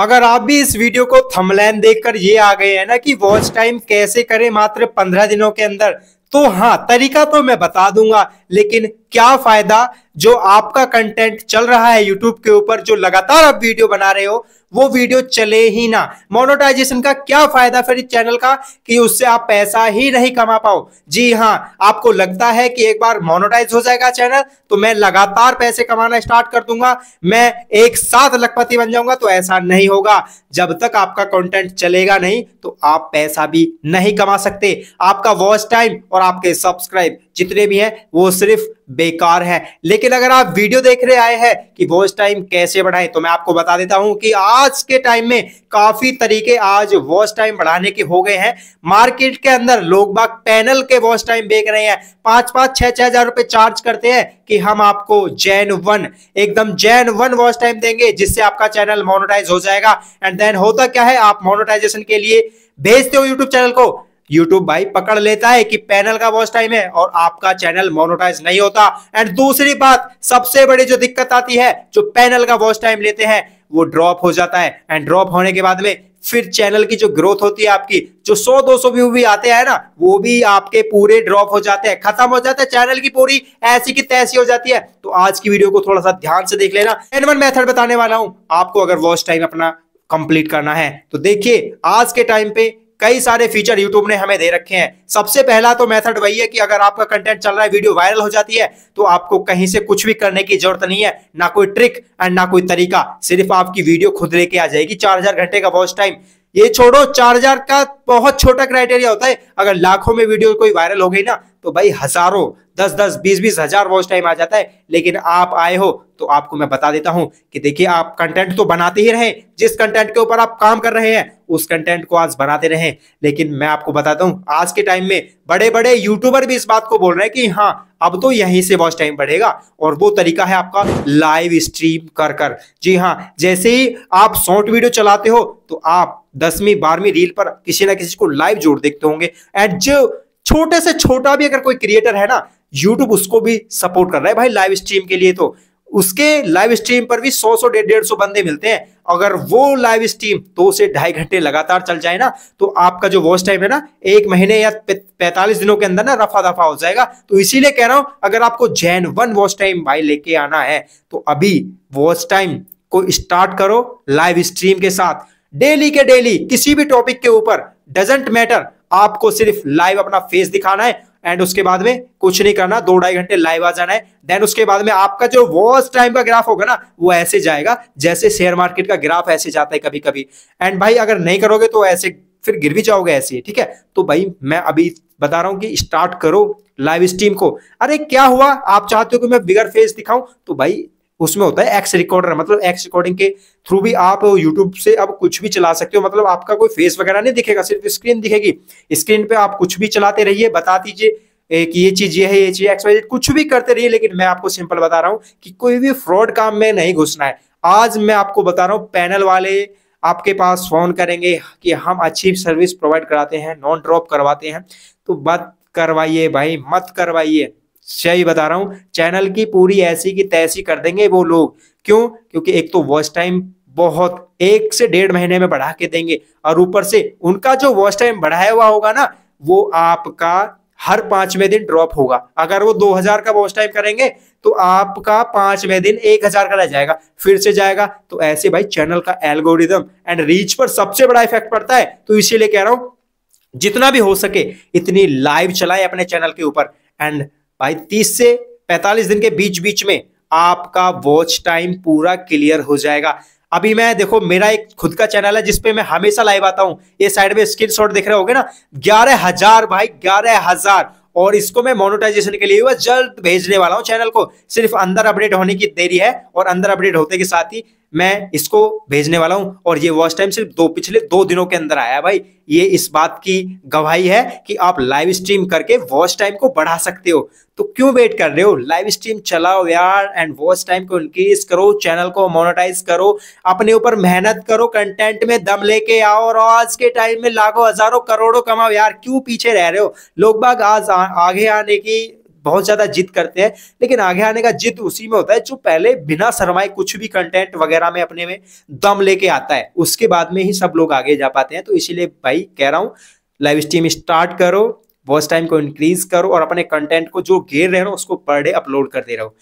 अगर आप भी इस वीडियो को थमलैन देखकर ये आ गए हैं ना कि वॉच टाइम कैसे करें मात्र पंद्रह दिनों के अंदर तो हाँ तरीका तो मैं बता दूंगा लेकिन क्या फायदा जो आपका कंटेंट चल रहा है यूट्यूब के ऊपर जो लगातार आप वीडियो बना रहे हो वो वीडियो चले ही ना मोनोटाइजेशन का क्या फायदा फिर इस चैनल का कि उससे आप पैसा ही नहीं कमा पाओ जी हाँ आपको लगता है कि एक बार मोनोटाइज हो जाएगा चैनल तो मैं लगातार पैसे कमाना स्टार्ट कर दूंगा मैं एक साथ लखपति बन जाऊंगा तो ऐसा नहीं होगा जब तक आपका कंटेंट चलेगा नहीं तो आप पैसा भी नहीं कमा सकते आपका वॉच टाइम और आपके सब्सक्राइब जितने भी हैं वो सिर्फ बेकार है लेकिन अगर आप वीडियो देख रहे आए हैं कि वॉच टाइम कैसे बढ़ाएं तो मैं आपको बता देता हूं कि आज के टाइम में काफी तरीके आज वॉच टाइम बढ़ाने के हो गए हैं मार्केट के अंदर लोग बाग पैनल के वॉच टाइम बेच रहे हैं पांच पांच छह छह हजार रुपए चार्ज करते हैं कि हम आपको जैन वन एकदम जैन वन वॉच टाइम देंगे जिससे आपका चैनल मोनोटाइज हो जाएगा एंड देन होता क्या है आप मोनोटाइजेशन के लिए भेजते हो यूट्यूब चैनल को YouTube भाई पकड़ लेता है कि पैनल का वॉच टाइम है और आपका चैनल मोनोटाइज नहीं होता एंड दूसरी बात सबसे बड़ी जो दिक्कत आती है जो पैनल का वॉच टाइम लेते हैं वो ड्रॉप हो जाता है एंड ड्रॉप होने के बाद में फिर चैनल की जो ग्रोथ होती है आपकी जो 100 200 व्यू भी आते हैं ना वो भी आपके पूरे ड्रॉप हो जाते हैं खत्म हो जाते हैं चैनल की पूरी ऐसी की तैसी हो जाती है तो आज की वीडियो को थोड़ा सा ध्यान से देख लेना एन वन मेथड बताने वाला हूं आपको अगर वॉच टाइम अपना कंप्लीट करना है तो देखिए आज के टाइम पे कई सारे फीचर यूट्यूब ने हमें दे रखे हैं सबसे पहला तो मेथड वही है कि अगर आपका कंटेंट चल रहा है वीडियो वायरल हो जाती है तो आपको कहीं से कुछ भी करने की जरूरत नहीं है ना कोई ट्रिक एंड ना कोई तरीका सिर्फ आपकी वीडियो खुद लेके आ जाएगी चार घंटे का वॉच टाइम ये छोड़ो चार हजार का बहुत छोटा क्राइटेरिया होता है अगर लाखों में वीडियो कोई वायरल हो गई ना तो भाई हजारों दस दस बीस बीस हजार वॉच टाइम आ जाता है लेकिन आप आए हो तो आपको मैं बता देता हूं कि देखिए आप कंटेंट तो बनाते ही रहे जिस कंटेंट के ऊपर आप काम कर रहे हैं उस कंटेंट को आज बनाते रहे लेकिन मैं आपको बताता हूं आज के टाइम में बड़े बड़े यूट्यूबर भी इस बात को बोल रहे हैं कि हाँ अब तो यहीं से वॉच टाइम बढ़ेगा और वो तरीका है आपका लाइव स्ट्रीम कर कर जी हाँ जैसे ही आप शॉर्ट वीडियो चलाते हो तो आप दसवीं बारहवीं रील पर किसी ना किसी को लाइव जोड़ देखते होंगे एंड जो छोटे से छोटा भी अगर कोई क्रिएटर है ना यूट्यूब उसको भी सपोर्ट कर रहा है भाई लाइव स्ट्रीम के लिए तो उसके लाइव स्ट्रीम पर भी सौ सौ डेढ़ डेढ़ सौ बंदे मिलते हैं अगर वो लाइव स्ट्रीम दो से ढाई घंटे लगातार चल जाए ना तो आपका जो वॉच टाइम है ना एक महीने या पैंतालीस दिनों के अंदर ना रफा दफा हो जाएगा तो इसीलिए कह रहा हूं अगर आपको जैन वन वॉच टाइम भाई लेके आना है तो अभी वॉच टाइम को स्टार्ट करो लाइव स्ट्रीम के साथ डेली के डेली किसी भी टॉपिक के ऊपर डजेंट मैटर आपको सिर्फ लाइव अपना फेस दिखाना है एंड उसके बाद में कुछ नहीं करना दो ढाई घंटे लाइव आ जाना है देन उसके बाद में आपका जो वर्स्ट टाइम का ग्राफ होगा ना वो ऐसे जाएगा जैसे शेयर मार्केट का ग्राफ ऐसे जाता है कभी कभी एंड भाई अगर नहीं करोगे तो ऐसे फिर गिर भी जाओगे ऐसे ठीक है तो भाई मैं अभी बता रहा हूँ कि स्टार्ट करो लाइव स्ट्रीम को अरे क्या हुआ आप चाहते हो कि मैं बिगर फेस दिखाऊं तो भाई उसमें होता है एक्स रिकॉर्डर मतलब एक्स रिकॉर्डिंग के थ्रू भी आप यूट्यूब से अब कुछ भी चला सकते हो मतलब आपका कोई फेस वगैरह नहीं दिखेगा सिर्फ स्क्रीन दिखेगी स्क्रीन पे आप कुछ भी चलाते रहिए बता दीजिए कि ये चीज ये है ये चीज एक्स वाई कुछ भी करते रहिए लेकिन मैं आपको सिंपल बता रहा हूँ कि कोई भी फ्रॉड काम में नहीं घुसना है आज मैं आपको बता रहा हूँ पैनल वाले आपके पास फोन करेंगे कि हम अच्छी सर्विस प्रोवाइड कराते हैं नॉन ड्रॉप करवाते हैं तो मत करवाइए भाई मत करवाइए सही बता रहा हूँ चैनल की पूरी ऐसी की तैसी कर देंगे वो लोग क्यों क्योंकि एक तो वॉच टाइम बहुत एक से डेढ़ महीने में बढ़ा के देंगे और ऊपर से उनका जो वॉच टाइम बढ़ाया हुआ होगा ना वो आपका हर पांचवें दिन ड्रॉप होगा अगर वो 2000 का वॉच टाइम करेंगे तो आपका पांचवें दिन 1000 का रह जाएगा फिर से जाएगा तो ऐसे भाई चैनल का एल्गोरिदम एंड रीच पर सबसे बड़ा इफेक्ट पड़ता है तो इसीलिए कह रहा हूं जितना भी हो सके इतनी लाइव चलाएं अपने चैनल के ऊपर एंड भाई तीस से पैंतालीस दिन के बीच बीच में आपका वॉच टाइम पूरा क्लियर हो जाएगा अभी मैं देखो मेरा एक खुद का चैनल है जिसपे मैं हमेशा लाइव आता हूं ये साइड में स्क्रीन शॉट देख रहे होगे ना ग्यारह हजार भाई ग्यारह हजार और इसको मैं मोनेटाइजेशन के लिए जल्द भेजने वाला हूं चैनल को सिर्फ अंदर अपडेट होने की देरी है और अंदर अपडेट होते के साथ ही मैं इसको भेजने वाला हूं और ये वॉच टाइम सिर्फ दो पिछले दो दिनों के अंदर आया भाई ये इस बात की गवाही है कि आप लाइव स्ट्रीम करके वॉच टाइम को बढ़ा सकते हो तो क्यों वेट कर रहे हो लाइव स्ट्रीम चलाओ यार एंड वॉच टाइम को इंक्रीज करो चैनल को मोनेटाइज करो अपने ऊपर मेहनत करो कंटेंट में दम लेके आओ और आज के टाइम में लाखों हजारों करोड़ों कमाओ यार क्यों पीछे रह रहे हो लोग बाग आज आ, आगे आने की बहुत ज्यादा जिद करते हैं लेकिन आगे आने का जिद उसी में होता है जो पहले बिना सरमाए कुछ भी कंटेंट वगैरह में अपने में दम लेके आता है उसके बाद में ही सब लोग आगे जा पाते हैं तो इसीलिए भाई कह रहा हूँ लाइव स्ट्रीम स्टार्ट करो वॉच टाइम को इंक्रीज करो और अपने कंटेंट को जो घेर रहे हो उसको पर डे अपलोड करते रहो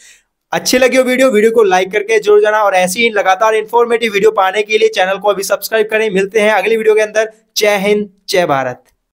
अच्छी लगे हो वीडियो वीडियो को लाइक करके जरूर जाना और ऐसी ही लगातार इन्फॉर्मेटिव वीडियो पाने के लिए चैनल को अभी सब्सक्राइब करें मिलते हैं अगली वीडियो के अंदर जय हिंद जय भारत